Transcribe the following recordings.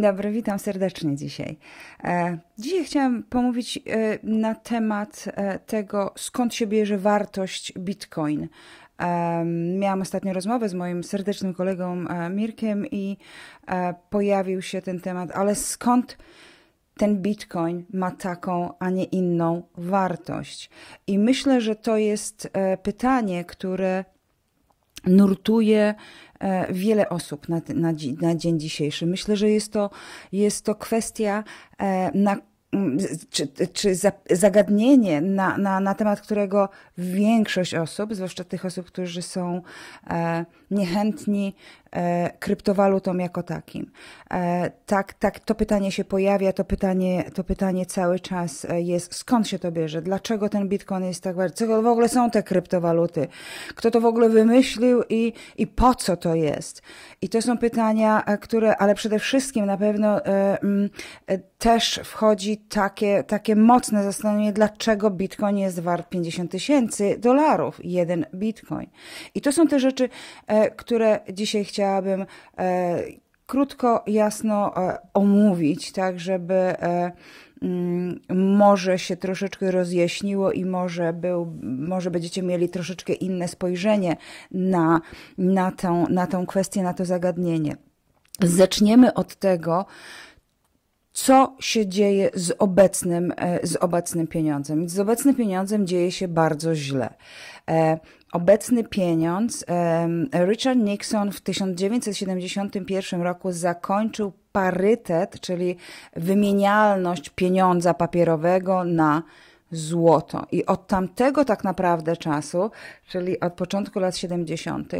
Dzień dobry, witam serdecznie dzisiaj. E, dzisiaj chciałam pomówić e, na temat e, tego, skąd się bierze wartość Bitcoin. Miałam ostatnio rozmowę z moim serdecznym kolegą Mirkiem i pojawił się ten temat, ale skąd ten bitcoin ma taką, a nie inną wartość? I myślę, że to jest pytanie, które nurtuje e, wiele osób na, na, na dzień dzisiejszy. Myślę, że jest to, jest to kwestia, e, na czy, czy zagadnienie, na, na, na temat którego większość osób, zwłaszcza tych osób, którzy są e, niechętni E, kryptowalutom jako takim. E, tak, tak, to pytanie się pojawia, to pytanie, to pytanie cały czas e, jest, skąd się to bierze, dlaczego ten bitcoin jest tak ważny? co w ogóle są te kryptowaluty, kto to w ogóle wymyślił i, i po co to jest. I to są pytania, które, ale przede wszystkim na pewno mm, też wchodzi takie, takie mocne zastanowienie, dlaczego bitcoin jest wart 50 tysięcy dolarów, jeden bitcoin. I to są te rzeczy, które dzisiaj chciałam chciałabym e, krótko, jasno e, omówić, tak żeby e, mm, może się troszeczkę rozjaśniło i może, był, może będziecie mieli troszeczkę inne spojrzenie na, na, tą, na tą kwestię, na to zagadnienie. Zaczniemy od tego, co się dzieje z obecnym, z obecnym pieniądzem. Z obecnym pieniądzem dzieje się bardzo źle obecny pieniądz. Richard Nixon w 1971 roku zakończył parytet, czyli wymienialność pieniądza papierowego na złoto. I od tamtego tak naprawdę czasu, czyli od początku lat 70.,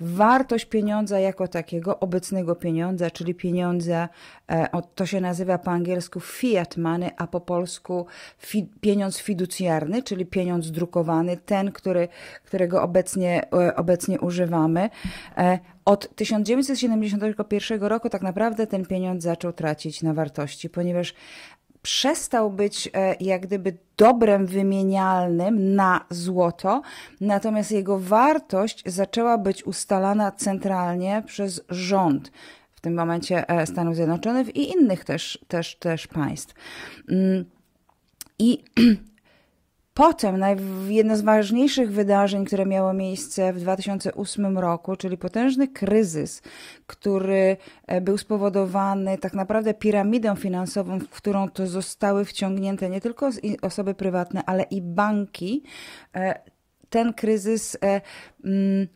wartość pieniądza jako takiego, obecnego pieniądza, czyli pieniądza, e, to się nazywa po angielsku fiat money, a po polsku fi, pieniądz fiducjarny, czyli pieniądz drukowany, ten, który, którego obecnie, e, obecnie używamy. E, od 1971 roku tak naprawdę ten pieniądz zaczął tracić na wartości, ponieważ przestał być e, jak gdyby dobrem wymienialnym na złoto, natomiast jego wartość zaczęła być ustalana centralnie przez rząd. W tym momencie e, Stanów Zjednoczonych i innych też, też, też państw. Mm. I Potem jedno z ważniejszych wydarzeń, które miało miejsce w 2008 roku, czyli potężny kryzys, który e, był spowodowany tak naprawdę piramidą finansową, w którą to zostały wciągnięte nie tylko osoby prywatne, ale i banki. E, ten kryzys. E, mm,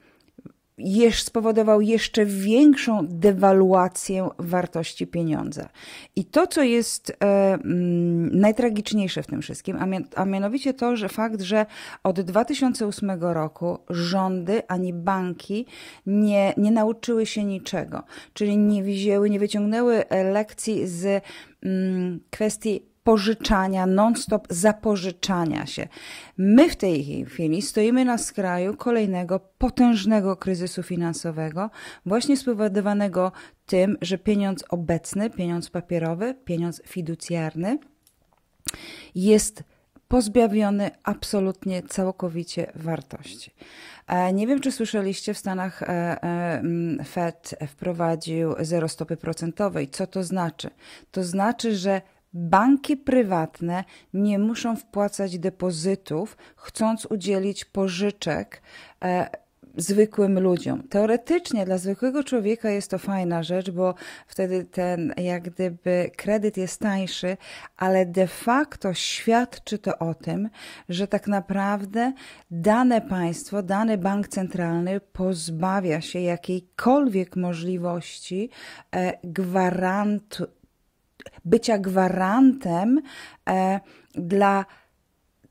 jeż spowodował jeszcze większą dewaluację wartości pieniądza. I to, co jest e, mm, najtragiczniejsze w tym wszystkim, a, mian, a mianowicie to, że fakt, że od 2008 roku rządy ani banki nie, nie nauczyły się niczego, czyli nie wzięły, nie wyciągnęły lekcji z mm, kwestii pożyczania, non-stop zapożyczania się. My w tej chwili stoimy na skraju kolejnego potężnego kryzysu finansowego, właśnie spowodowanego tym, że pieniądz obecny, pieniądz papierowy, pieniądz fiducjarny jest pozbawiony absolutnie całkowicie wartości. E, nie wiem, czy słyszeliście, w Stanach e, e, Fed wprowadził zero stopy procentowej. Co to znaczy? To znaczy, że Banki prywatne nie muszą wpłacać depozytów, chcąc udzielić pożyczek e, zwykłym ludziom. Teoretycznie dla zwykłego człowieka jest to fajna rzecz, bo wtedy ten jak gdyby kredyt jest tańszy, ale de facto świadczy to o tym, że tak naprawdę dane państwo, dany bank centralny pozbawia się jakiejkolwiek możliwości e, gwarantu bycia gwarantem e, dla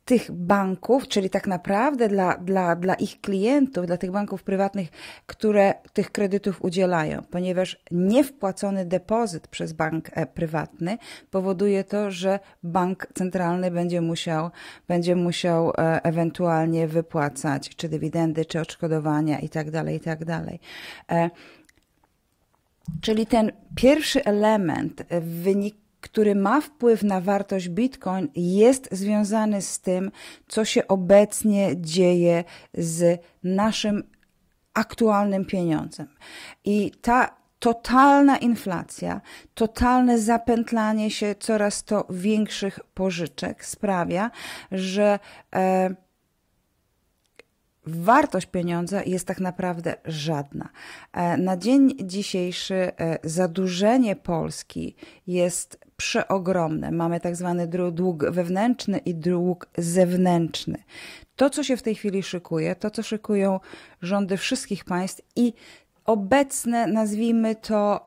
tych banków, czyli tak naprawdę dla, dla, dla ich klientów, dla tych banków prywatnych, które tych kredytów udzielają, ponieważ niewpłacony depozyt przez bank e, prywatny powoduje to, że bank centralny będzie musiał, będzie musiał e, ewentualnie wypłacać czy dywidendy, czy odszkodowania itd. Tak itd. Tak e, czyli ten pierwszy element, wynik, który ma wpływ na wartość Bitcoin, jest związany z tym, co się obecnie dzieje z naszym aktualnym pieniądzem. I ta totalna inflacja, totalne zapętlanie się coraz to większych pożyczek sprawia, że e, wartość pieniądza jest tak naprawdę żadna. E, na dzień dzisiejszy e, zadłużenie Polski jest przeogromne. Mamy tak zwany dług wewnętrzny i dług zewnętrzny. To, co się w tej chwili szykuje, to, co szykują rządy wszystkich państw i obecne, nazwijmy to,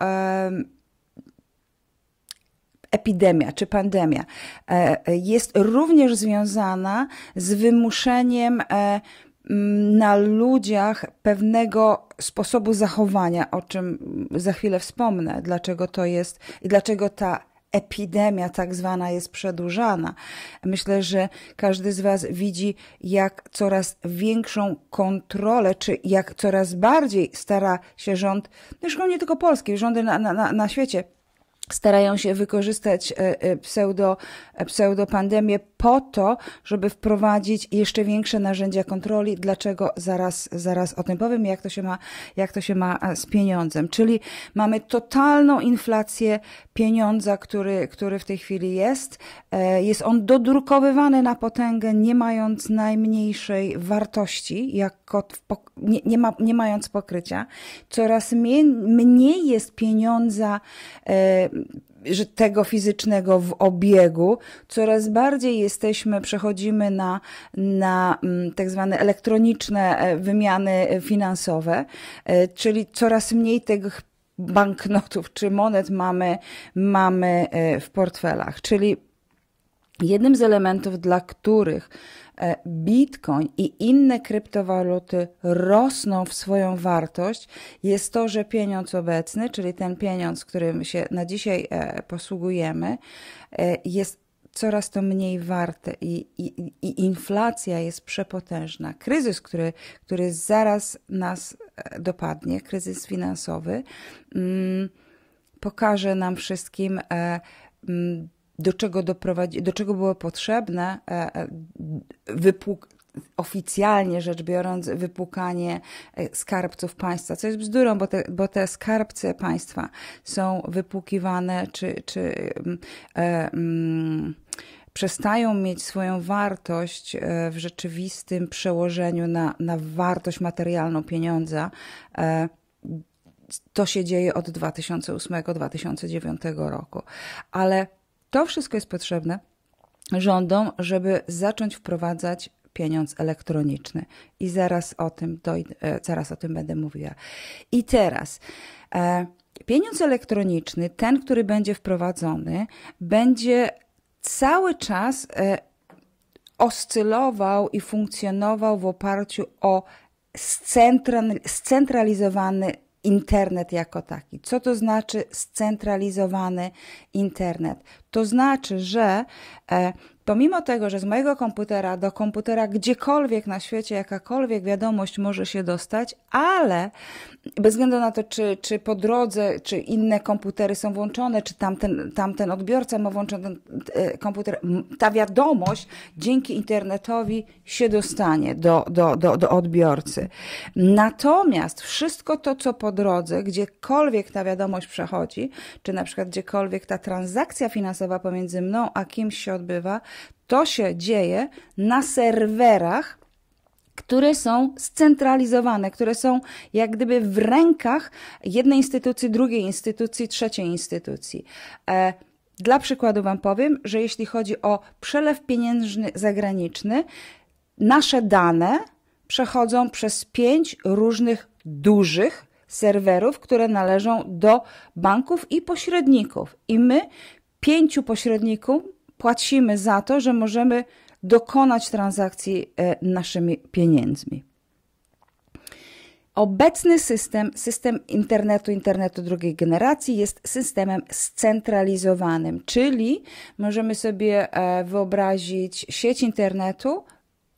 epidemia czy pandemia, e, jest również związana z wymuszeniem e, na ludziach pewnego sposobu zachowania, o czym za chwilę wspomnę, dlaczego to jest i dlaczego ta epidemia tak zwana jest przedłużana. Myślę, że każdy z Was widzi, jak coraz większą kontrolę, czy jak coraz bardziej stara się rząd, zresztą nie tylko polski, rządy na, na, na świecie, starają się wykorzystać e, e, pseudo, e, pseudopandemię po to, żeby wprowadzić jeszcze większe narzędzia kontroli. Dlaczego? Zaraz, zaraz o tym powiem, jak to się ma, jak to się ma z pieniądzem. Czyli mamy totalną inflację pieniądza, który, który w tej chwili jest. Jest on dodrukowywany na potęgę, nie mając najmniejszej wartości, jak pok nie, nie, ma, nie mając pokrycia. Coraz mniej, mniej jest pieniądza e, że tego fizycznego w obiegu, coraz bardziej jesteśmy, przechodzimy na, na mm, tak zwane elektroniczne e, wymiany finansowe, e, czyli coraz mniej tych banknotów czy monet mamy, mamy e, w portfelach. Czyli jednym z elementów, dla których E, Bitcoin i inne kryptowaluty rosną w swoją wartość, jest to, że pieniądz obecny, czyli ten pieniądz, którym się na dzisiaj e, posługujemy, e, jest coraz to mniej warte i, i, i, inflacja jest przepotężna. Kryzys, który, który zaraz nas dopadnie, kryzys finansowy, mm, pokaże nam wszystkim, mm, do czego, doprowadzi, do czego było potrzebne e, e, wypłuk, oficjalnie rzecz biorąc, wypłukanie e, skarbców państwa, co jest bzdurą, bo te, bo te skarbce państwa są wypłukiwane czy, czy mm, e, mm, przestają mieć swoją wartość w rzeczywistym przełożeniu na, na wartość materialną pieniądza. E, to się dzieje od 2008-2009 roku. Ale to wszystko jest potrzebne rządom, żeby zacząć wprowadzać pieniądz elektroniczny. I zaraz o tym, dojdę, e, zaraz o tym będę mówiła. I teraz. E, pieniądz elektroniczny, ten, który będzie wprowadzony, będzie cały czas e, oscylował i funkcjonował w oparciu o scentralizowany internet jako taki. Co to znaczy scentralizowany internet? To znaczy, że e, Pomimo tego, że z mojego komputera do komputera gdziekolwiek na świecie jakakolwiek wiadomość może się dostać, ale bez względu na to, czy, czy po drodze, czy inne komputery są włączone, czy tamten, tamten odbiorca ma włączony e, komputer, ta wiadomość dzięki internetowi się dostanie do, do, do, do odbiorcy. Natomiast wszystko to, co po drodze, gdziekolwiek ta wiadomość przechodzi, czy na przykład gdziekolwiek ta transakcja finansowa pomiędzy mną a kimś się odbywa, to się dzieje na serwerach, które są scentralizowane, które są jak gdyby w rękach jednej instytucji, drugiej instytucji, trzeciej instytucji. E, dla przykładu Wam powiem, że jeśli chodzi o przelew pieniężny zagraniczny, nasze dane przechodzą przez pięć różnych dużych serwerów, które należą do banków i pośredników. I my pięciu pośredników płacimy za to, że możemy dokonać transakcji e, naszymi pieniędzmi. Obecny system, system internetu, internetu drugiej generacji jest systemem scentralizowanym, czyli możemy sobie e, wyobrazić sieć internetu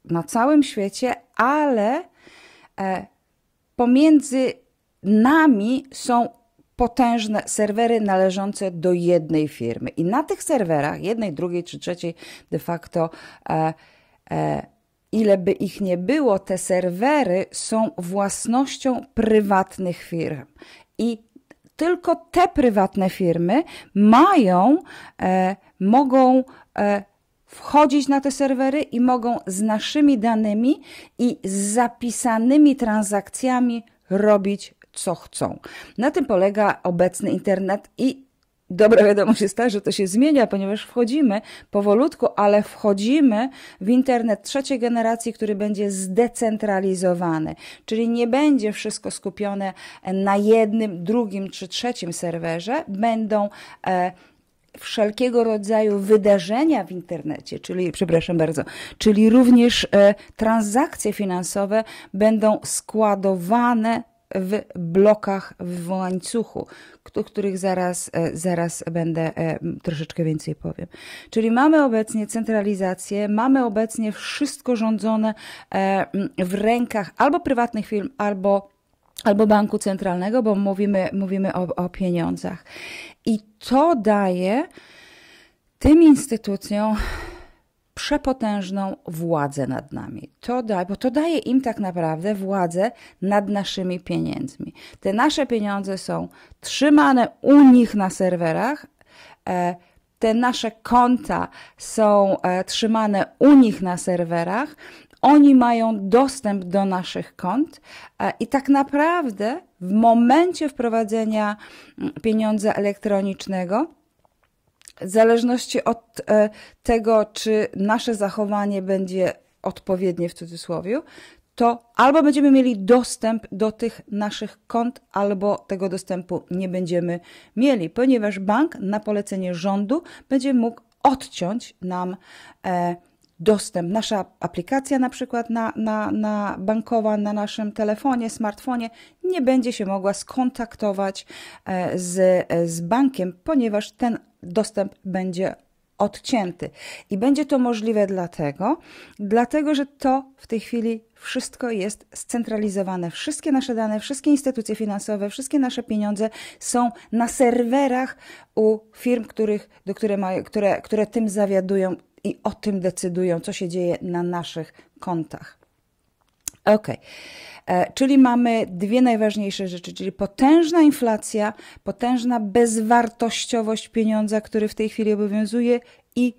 na całym świecie, ale e, pomiędzy nami są potężne serwery należące do jednej firmy. I na tych serwerach, jednej, drugiej czy trzeciej, de facto, e, e, ile by ich nie było, te serwery są własnością prywatnych firm. I tylko te prywatne firmy mają, e, mogą e, wchodzić na te serwery i mogą z naszymi danymi i z zapisanymi transakcjami robić co chcą. Na tym polega obecny internet i Dobra wiadomość jest ta, że to się zmienia, ponieważ wchodzimy powolutku, ale wchodzimy w internet trzeciej generacji, który będzie zdecentralizowany, czyli nie będzie wszystko skupione na jednym, drugim czy trzecim serwerze, będą e, wszelkiego rodzaju wydarzenia w internecie, czyli, przepraszam bardzo, czyli również e, transakcje finansowe będą składowane w blokach w łańcuchu, o których zaraz, e, zaraz będę e, troszeczkę więcej powiem. Czyli mamy obecnie centralizację, mamy obecnie wszystko rządzone e, w rękach albo prywatnych firm, albo albo banku centralnego, bo mówimy, mówimy o, o pieniądzach. I to daje tym instytucjom przepotężną władzę nad nami. To da, bo to daje im tak naprawdę władzę nad naszymi pieniędzmi. Te nasze pieniądze są trzymane u nich na serwerach. E, te nasze konta są e, trzymane u nich na serwerach, oni mają dostęp do naszych kont e, i tak naprawdę w momencie wprowadzenia mm, pieniądza elektronicznego w zależności od e, tego, czy nasze zachowanie będzie odpowiednie w cudzysłowie, to albo będziemy mieli dostęp do tych naszych kont, albo tego dostępu nie będziemy mieli, ponieważ bank na polecenie rządu będzie mógł odciąć nam e, dostęp, nasza aplikacja na przykład na, na, na bankowa na naszym telefonie, smartfonie nie będzie się mogła skontaktować e, z, e, z bankiem, ponieważ ten dostęp będzie odcięty. I będzie to możliwe dlatego, dlatego że to w tej chwili wszystko jest scentralizowane. Wszystkie nasze dane, wszystkie instytucje finansowe, wszystkie nasze pieniądze są na serwerach u firm, których, do które, mają, które, które tym zawiadują i o tym decydują, co się dzieje na naszych kontach. OK, e, czyli mamy dwie najważniejsze rzeczy, czyli potężna inflacja, potężna bezwartościowość pieniądza, który w tej chwili obowiązuje i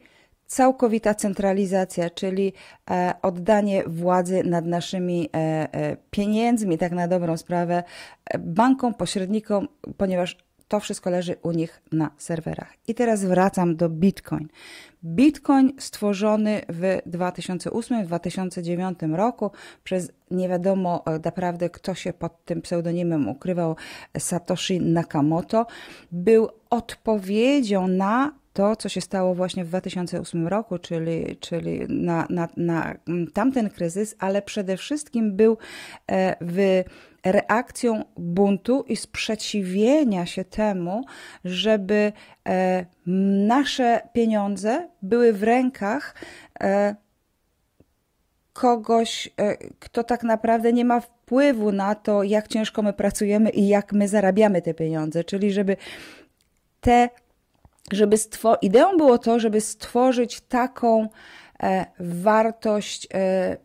całkowita centralizacja, czyli e, oddanie władzy nad naszymi e, pieniędzmi, tak na dobrą sprawę, bankom, pośrednikom, ponieważ to wszystko leży u nich na serwerach. I teraz wracam do Bitcoin. Bitcoin stworzony w 2008-2009 roku przez nie wiadomo e, naprawdę kto się pod tym pseudonimem ukrywał, Satoshi Nakamoto, był odpowiedzią na to, co się stało właśnie w 2008 roku, czyli, czyli na, na, na mm, tamten kryzys, ale przede wszystkim był e, w reakcją buntu i sprzeciwienia się temu, żeby e, nasze pieniądze były w rękach e, kogoś, kto tak naprawdę nie ma wpływu na to, jak ciężko my pracujemy i jak my zarabiamy te pieniądze, czyli żeby te żeby stwor- ideą było to, żeby stworzyć taką e, wartość, e,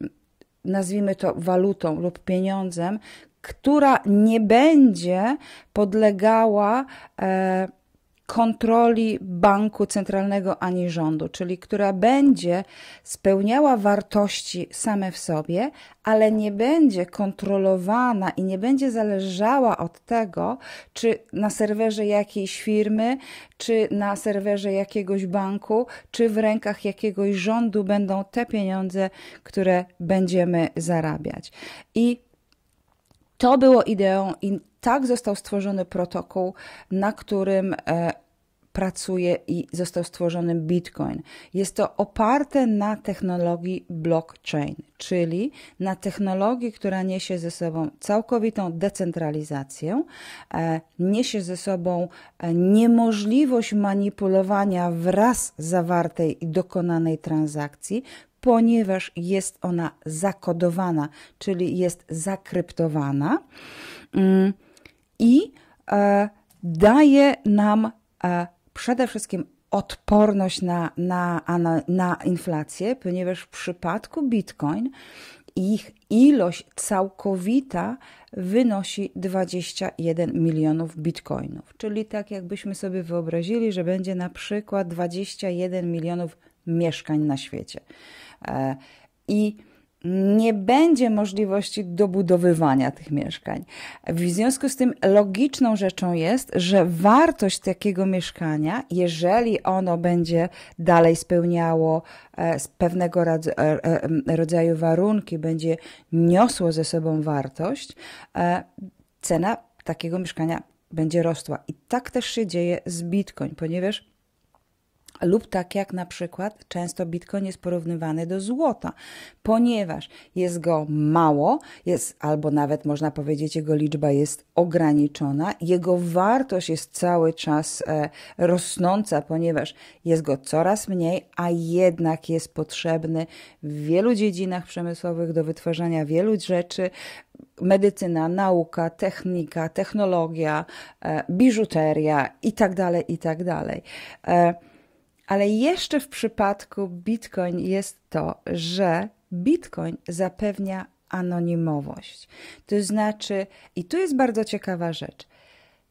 nazwijmy to walutą lub pieniądzem, która nie będzie podlegała e, kontroli banku centralnego ani rządu, czyli która będzie spełniała wartości same w sobie, ale nie będzie kontrolowana i nie będzie zależała od tego, czy na serwerze jakiejś firmy, czy na serwerze jakiegoś banku, czy w rękach jakiegoś rządu będą te pieniądze, które będziemy zarabiać. I to było ideą i tak został stworzony protokół, na którym e, pracuje i został stworzony Bitcoin. Jest to oparte na technologii blockchain, czyli na technologii, która niesie ze sobą całkowitą decentralizację, e, niesie ze sobą e, niemożliwość manipulowania wraz zawartej i dokonanej transakcji, ponieważ jest ona zakodowana, czyli jest zakryptowana mm, i e, daje nam e, przede wszystkim odporność na, na, na, na inflację, ponieważ w przypadku Bitcoin ich ilość całkowita wynosi 21 milionów bitcoinów. Czyli tak jakbyśmy sobie wyobrazili, że będzie na przykład 21 milionów mieszkań na świecie. E, I nie będzie możliwości dobudowywania tych mieszkań. W związku z tym logiczną rzeczą jest, że wartość takiego mieszkania, jeżeli ono będzie dalej spełniało e, pewnego e, rodzaju warunki, będzie niosło ze sobą wartość, cena takiego mieszkania będzie rosła. I tak też się dzieje z Bitcoin, ponieważ lub tak jak na przykład często bitcoin jest porównywany do złota, ponieważ jest go mało, jest albo nawet można powiedzieć jego liczba jest ograniczona, jego wartość jest cały czas e, rosnąca, ponieważ jest go coraz mniej, a jednak jest potrzebny w wielu dziedzinach przemysłowych do wytwarzania wielu rzeczy, medycyna, nauka, technika, technologia, e, biżuteria itd., tak itd. Tak e, ale jeszcze w przypadku Bitcoin jest to, że Bitcoin zapewnia anonimowość. To znaczy, i tu jest bardzo ciekawa rzecz.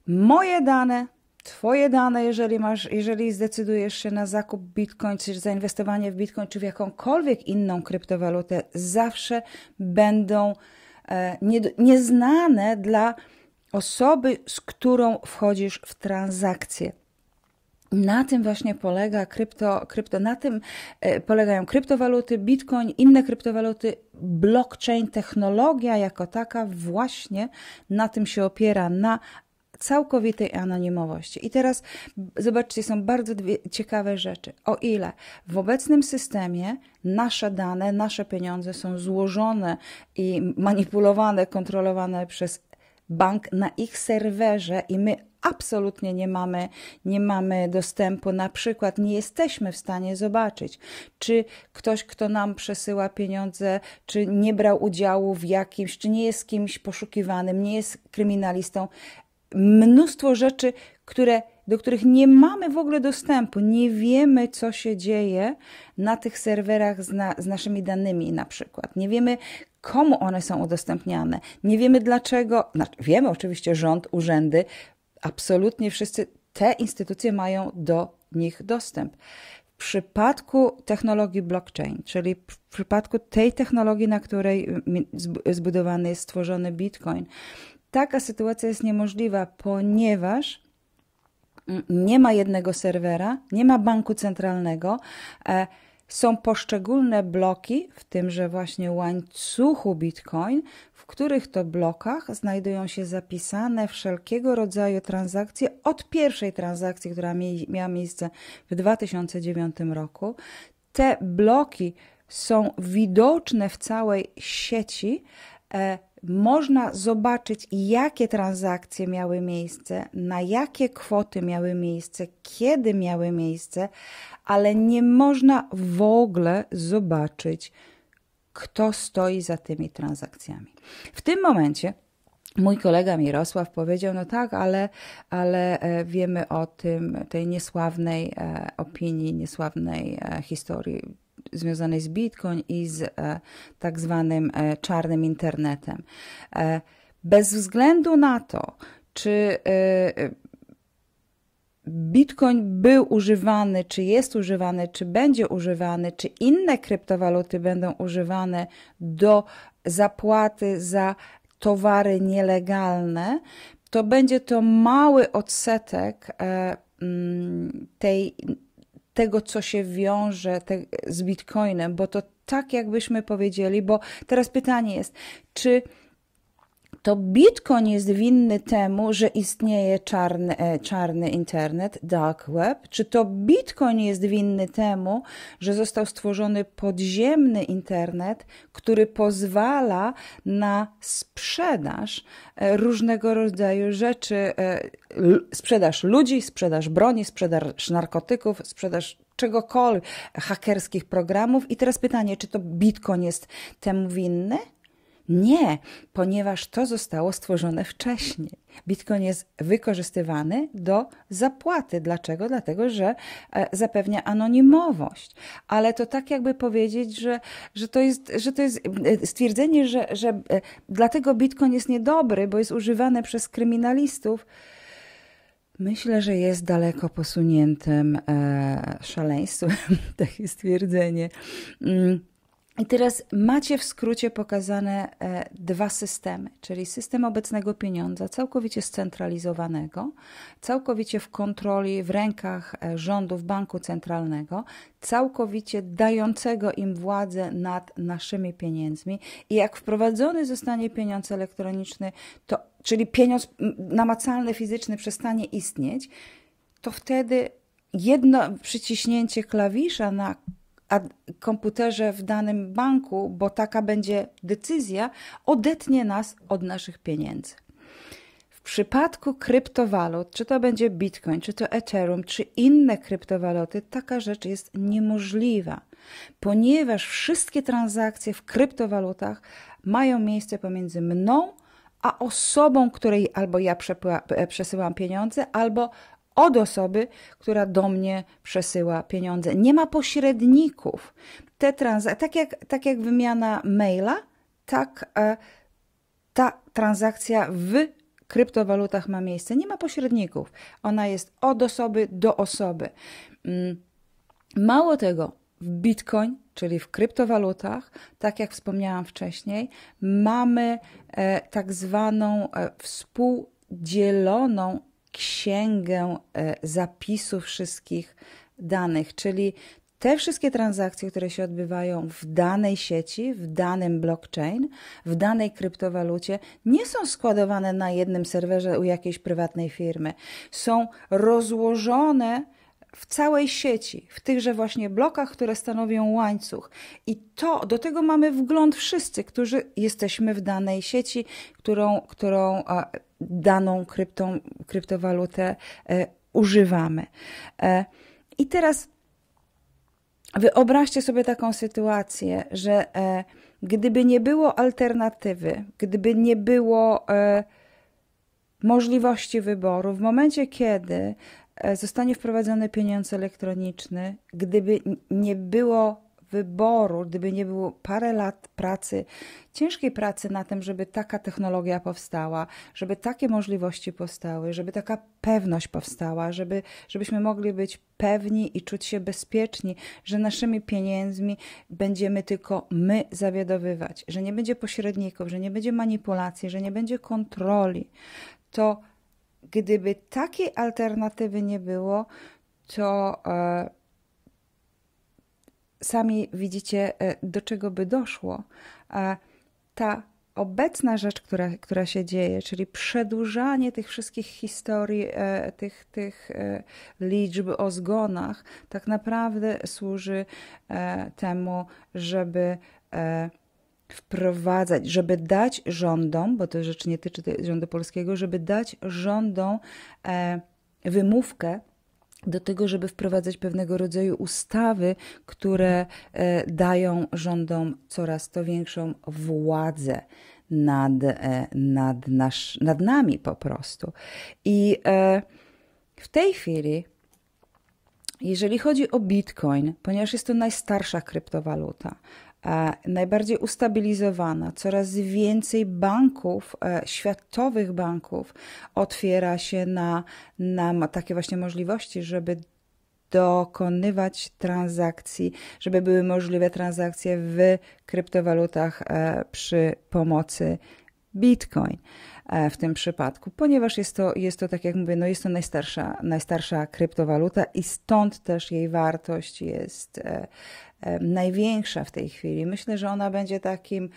Moje dane, Twoje dane, jeżeli masz, jeżeli zdecydujesz się na zakup Bitcoin, czy zainwestowanie w Bitcoin, czy w jakąkolwiek inną kryptowalutę, zawsze będą e, nie, nieznane dla osoby, z którą wchodzisz w transakcję. Na tym właśnie polega krypto, krypto na tym e, polegają kryptowaluty, bitcoin, inne kryptowaluty, blockchain, technologia jako taka właśnie na tym się opiera, na całkowitej anonimowości. I teraz zobaczcie, są bardzo dwie ciekawe rzeczy. O ile w obecnym systemie nasze dane, nasze pieniądze są złożone i manipulowane, kontrolowane przez bank na ich serwerze i my absolutnie nie mamy, nie mamy dostępu, na przykład nie jesteśmy w stanie zobaczyć, czy ktoś, kto nam przesyła pieniądze, czy nie brał udziału w jakimś, czy nie jest kimś poszukiwanym, nie jest kryminalistą. Mnóstwo rzeczy, które do których nie mamy w ogóle dostępu, nie wiemy, co się dzieje na tych serwerach z, na, z, naszymi danymi, na przykład. Nie wiemy, komu one są udostępniane, nie wiemy dlaczego, znaczy wiemy oczywiście rząd, urzędy absolutnie wszyscy te instytucje mają do nich dostęp. W przypadku technologii blockchain, czyli w przypadku tej technologii, na której y, zbudowany jest stworzony Bitcoin, taka sytuacja jest niemożliwa, ponieważ mm, nie ma jednego serwera, nie ma banku centralnego. E, są poszczególne bloki, w tymże właśnie łańcuchu Bitcoin, w których to blokach znajdują się zapisane wszelkiego rodzaju transakcje od pierwszej transakcji, która miała miejsce w 2009 roku. Te bloki są widoczne w całej sieci. E, można zobaczyć, jakie transakcje miały miejsce, na jakie kwoty miały miejsce, kiedy miały miejsce, ale nie można w ogóle zobaczyć, kto stoi za tymi transakcjami. W tym momencie Mój kolega Mirosław powiedział, no tak, ale, ale e, wiemy o tym, tej niesławnej e, opinii, niesławnej e, historii związanej z Bitcoin i z e, tak zwanym e, czarnym internetem. E, bez względu na to, czy Bitcoin był używany, czy jest używany, czy będzie używany, czy inne kryptowaluty będą używane do zapłaty za towary nielegalne, to będzie to mały odsetek tej tego, co się wiąże te, z Bitcoinem, bo to tak jakbyśmy powiedzieli, bo teraz pytanie jest, czy to Bitcoin jest winny temu, że istnieje czarny, e, czarny internet, dark web? Czy to Bitcoin jest winny temu, że został stworzony podziemny internet, który pozwala na sprzedaż e, różnego rodzaju rzeczy, e, sprzedaż ludzi, sprzedaż broni, sprzedaż narkotyków, sprzedaż czegokolwiek, hakerskich programów? I teraz pytanie, czy to Bitcoin jest temu winny? Nie, ponieważ to zostało stworzone wcześniej. Bitcoin jest wykorzystywany do zapłaty. Dlaczego? Dlatego, że e, zapewnia anonimowość. Ale to tak jakby powiedzieć, że, że, to, jest, że to jest e, stwierdzenie, że, że e, dlatego Bitcoin jest niedobry, bo jest używane przez kryminalistów. Myślę, że jest daleko posuniętym e, szaleństwem takie stwierdzenie. Mm. I teraz macie w skrócie pokazane e, dwa systemy, czyli system obecnego pieniądza, całkowicie scentralizowanego, całkowicie w kontroli, w rękach e, rządów banku centralnego, całkowicie dającego im władzę nad naszymi pieniędzmi. I jak wprowadzony zostanie pieniądz elektroniczny, to, czyli pieniądz namacalny, fizyczny przestanie istnieć, to wtedy jedno przyciśnięcie klawisza na komputerze w danym banku, bo taka będzie decyzja, odetnie nas od naszych pieniędzy. W przypadku kryptowalut, czy to będzie Bitcoin, czy to Ethereum, czy inne kryptowaluty, taka rzecz jest niemożliwa, ponieważ wszystkie transakcje w kryptowalutach mają miejsce pomiędzy mną a osobą, której albo ja przesyłam pieniądze, albo od osoby, która do mnie przesyła pieniądze. Nie ma pośredników. Te transakcje, tak, jak, tak jak wymiana maila, tak e, ta transakcja w kryptowalutach ma miejsce. Nie ma pośredników. Ona jest od osoby do osoby. Mm. Mało tego, w Bitcoin, czyli w kryptowalutach, tak jak wspomniałam wcześniej, mamy e, tak zwaną e, współdzieloną księgę e, zapisu wszystkich danych, czyli te wszystkie transakcje, które się odbywają w danej sieci, w danym blockchain, w danej kryptowalucie, nie są składowane na jednym serwerze u jakiejś prywatnej firmy. Są rozłożone w całej sieci, w tychże właśnie blokach, które stanowią łańcuch. I to, do tego mamy wgląd wszyscy, którzy jesteśmy w danej sieci, którą, którą daną kryptą, kryptowalutę e, używamy. E, I teraz wyobraźcie sobie taką sytuację, że e, gdyby nie było alternatywy, gdyby nie było możliwości wyboru, w momencie kiedy E, zostanie wprowadzony pieniądz elektroniczny, gdyby nie było wyboru, gdyby nie było parę lat pracy, ciężkiej pracy na tym, żeby taka technologia powstała, żeby takie możliwości powstały, żeby taka pewność powstała, żeby, żebyśmy mogli być pewni i czuć się bezpieczni, że naszymi pieniędzmi będziemy tylko my zawiadowywać, że nie będzie pośredników, że nie będzie manipulacji, że nie będzie kontroli, to gdyby takiej alternatywy nie było, to e, sami widzicie, e, do czego by doszło. E, ta obecna rzecz, która, która się dzieje, czyli przedłużanie tych wszystkich historii, e, tych, tych e, liczb o zgonach, tak naprawdę służy e, temu, żeby wprowadzać, żeby dać rządom, bo to rzecz nie tyczy rządu polskiego, żeby dać rządom e, wymówkę do tego, żeby wprowadzać pewnego rodzaju ustawy, które e, dają rządom coraz to większą władzę nad, e, nad, nasz, nad nami po prostu. I e, w tej chwili jeżeli chodzi o Bitcoin, ponieważ jest to najstarsza kryptowaluta, E, najbardziej ustabilizowana. Coraz więcej banków, e, światowych banków, otwiera się na, na takie właśnie możliwości, żeby dokonywać transakcji, żeby były możliwe transakcje w kryptowalutach e, przy pomocy Bitcoin w tym przypadku, ponieważ jest to, jest to tak jak mówię, no jest to najstarsza, najstarsza kryptowaluta i stąd też jej wartość jest największa w tej chwili. Myślę, że ona będzie takim,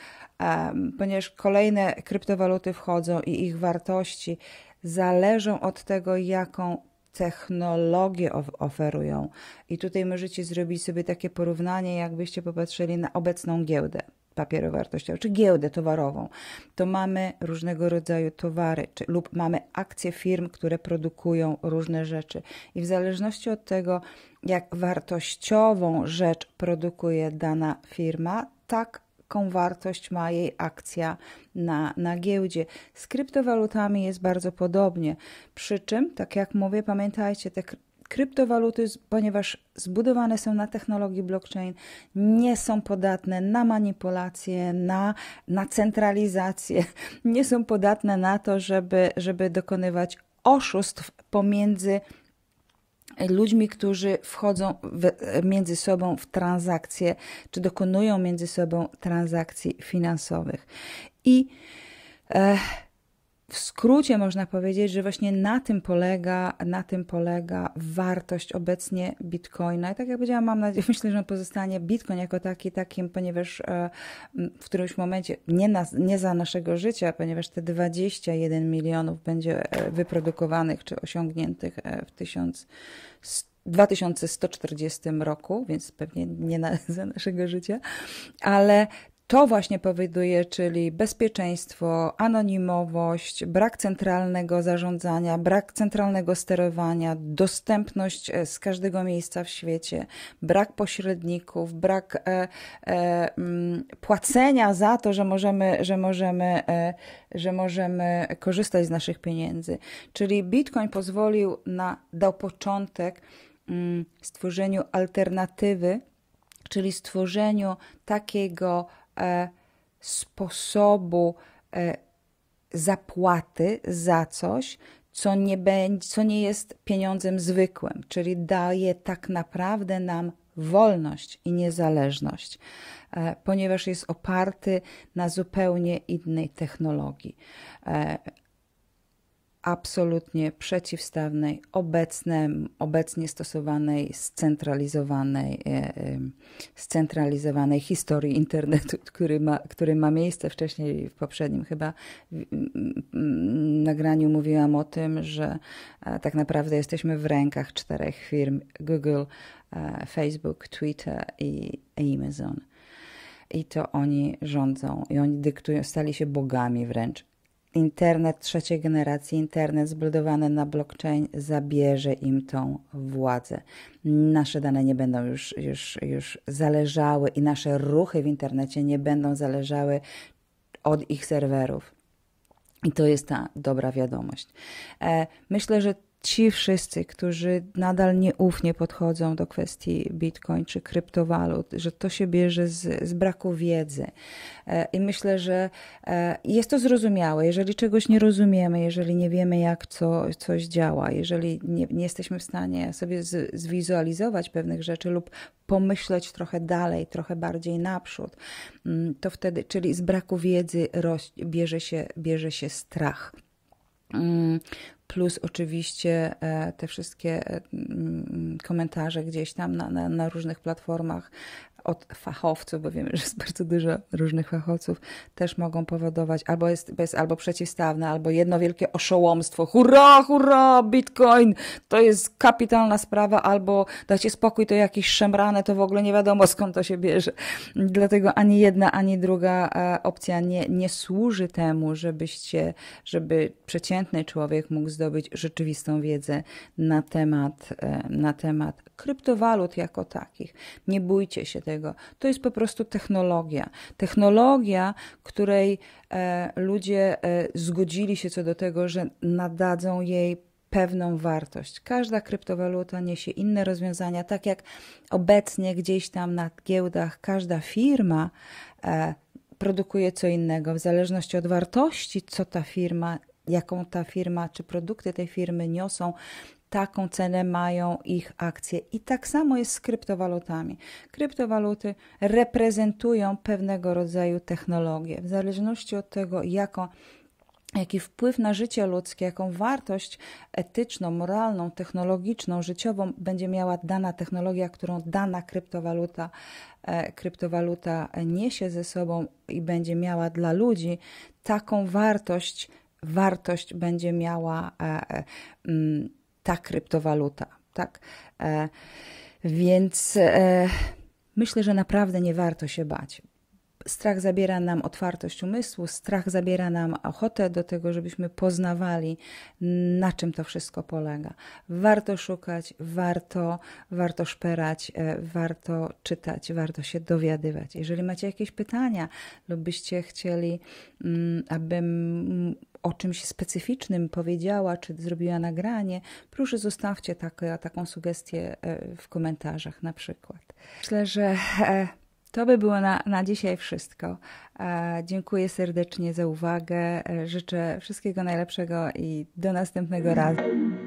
ponieważ kolejne kryptowaluty wchodzą i ich wartości zależą od tego, jaką technologię oferują. I tutaj możecie zrobić sobie takie porównanie, jakbyście popatrzyli na obecną giełdę papieru wartościowe, czy giełdę towarową, to mamy różnego rodzaju towary, czy, lub mamy akcje firm, które produkują różne rzeczy. I w zależności od tego, jak wartościową rzecz produkuje dana firma, taką wartość ma jej akcja na, na giełdzie. Z kryptowalutami jest bardzo podobnie. Przy czym, tak jak mówię, pamiętajcie, te kryptowaluty, ponieważ zbudowane są na technologii blockchain, nie są podatne na manipulacje, na, na centralizację, nie są podatne na to, żeby, żeby dokonywać oszustw pomiędzy ludźmi, którzy wchodzą w, między sobą w transakcje, czy dokonują między sobą transakcji finansowych. I e, w skrócie można powiedzieć, że właśnie na tym polega, na tym polega wartość obecnie Bitcoina. I tak jak powiedziałam, mam nadzieję, myślę, że pozostanie Bitcoin jako taki takim, ponieważ e, w którymś momencie, nie, na, nie za naszego życia, ponieważ te 21 milionów będzie e, wyprodukowanych czy osiągniętych e, w 1100 2140 roku, więc pewnie nie na, za naszego życia, ale to właśnie powoduje, czyli bezpieczeństwo, anonimowość, brak centralnego zarządzania, brak centralnego sterowania, dostępność e, z każdego miejsca w świecie, brak pośredników, brak e, e, mm, płacenia za to, że możemy, że, możemy, e, że możemy korzystać z naszych pieniędzy. Czyli Bitcoin pozwolił na, dał początek mm, stworzeniu alternatywy, czyli stworzeniu takiego E, sposobu e, zapłaty za coś, co nie, będzie, co nie jest pieniądzem zwykłym, czyli daje tak naprawdę nam wolność i niezależność, e, ponieważ jest oparty na zupełnie innej technologii absolutnie przeciwstawnej obecnej, obecnie stosowanej, scentralizowanej, e, e, scentralizowanej historii internetu, który ma, który ma miejsce wcześniej w poprzednim chyba nagraniu mówiłam o tym, że e, tak naprawdę jesteśmy w rękach czterech firm Google, Facebook, Twitter i Amazon. I to oni rządzą i oni dyktują, stali się bogami wręcz internet trzeciej generacji, internet zbudowany na blockchain zabierze im tą władzę. Nasze dane nie będą już, już, już zależały i nasze ruchy w internecie nie będą zależały od ich serwerów. I to jest ta dobra wiadomość. E, myślę, że ci wszyscy, którzy nadal nieufnie podchodzą do kwestii bitcoin czy kryptowalut, że to się bierze z, z braku wiedzy. E, I myślę, że e, jest to zrozumiałe. Jeżeli czegoś nie rozumiemy, jeżeli nie wiemy, jak co, coś działa, jeżeli nie, nie jesteśmy w stanie sobie z, zwizualizować pewnych rzeczy lub pomyśleć trochę dalej, trochę bardziej naprzód, mm, to wtedy, czyli z braku wiedzy roś, bierze, się, bierze się strach. Mm, plus oczywiście e, te wszystkie e, mm, komentarze gdzieś tam na, na, na różnych platformach od fachowców, bo wiemy, że jest bardzo dużo różnych fachowców, też mogą powodować albo jest, jest albo przeciwstawne, albo jedno wielkie oszołomstwo. Hurra, hurra, bitcoin! To jest kapitalna sprawa, albo dajcie spokój, to jakieś szemrane, to w ogóle nie wiadomo skąd to się bierze. Dlatego ani jedna, ani druga e, opcja nie, nie służy temu, żebyście, żeby przeciętny człowiek mógł zdobyć rzeczywistą wiedzę na temat, e, na temat kryptowalut jako takich. Nie bójcie się tego. To jest po prostu technologia. Technologia, której e, ludzie e, zgodzili się co do tego, że nadadzą jej pewną wartość. Każda kryptowaluta niesie inne rozwiązania, tak jak obecnie gdzieś tam na giełdach każda firma e, produkuje co innego, w zależności od wartości, co ta firma jaką ta firma czy produkty tej firmy niosą, taką cenę mają ich akcje. I tak samo jest z kryptowalutami. Kryptowaluty reprezentują pewnego rodzaju technologię. W zależności od tego, jaką jaki wpływ na życie ludzkie, jaką wartość etyczną, moralną, technologiczną, życiową będzie miała dana technologia, którą dana kryptowaluta, e, kryptowaluta niesie ze sobą i będzie miała dla ludzi, taką wartość, wartość będzie miała. E, e, mm, ta kryptowaluta, tak? E, więc e, myślę, że naprawdę nie warto się bać. Strach zabiera nam otwartość umysłu, strach zabiera nam ochotę do tego, żebyśmy poznawali, na czym to wszystko polega. Warto szukać, warto, warto szperać, e, warto czytać, warto się dowiadywać. Jeżeli macie jakieś pytania lub byście chcieli, mm, abym o czymś specyficznym powiedziała, czy zrobiła nagranie, proszę zostawcie tak, taką sugestię e, w komentarzach na przykład. Myślę, że e, to by było na, na dzisiaj wszystko. E, dziękuję serdecznie za uwagę. E, życzę wszystkiego najlepszego i do następnego razu.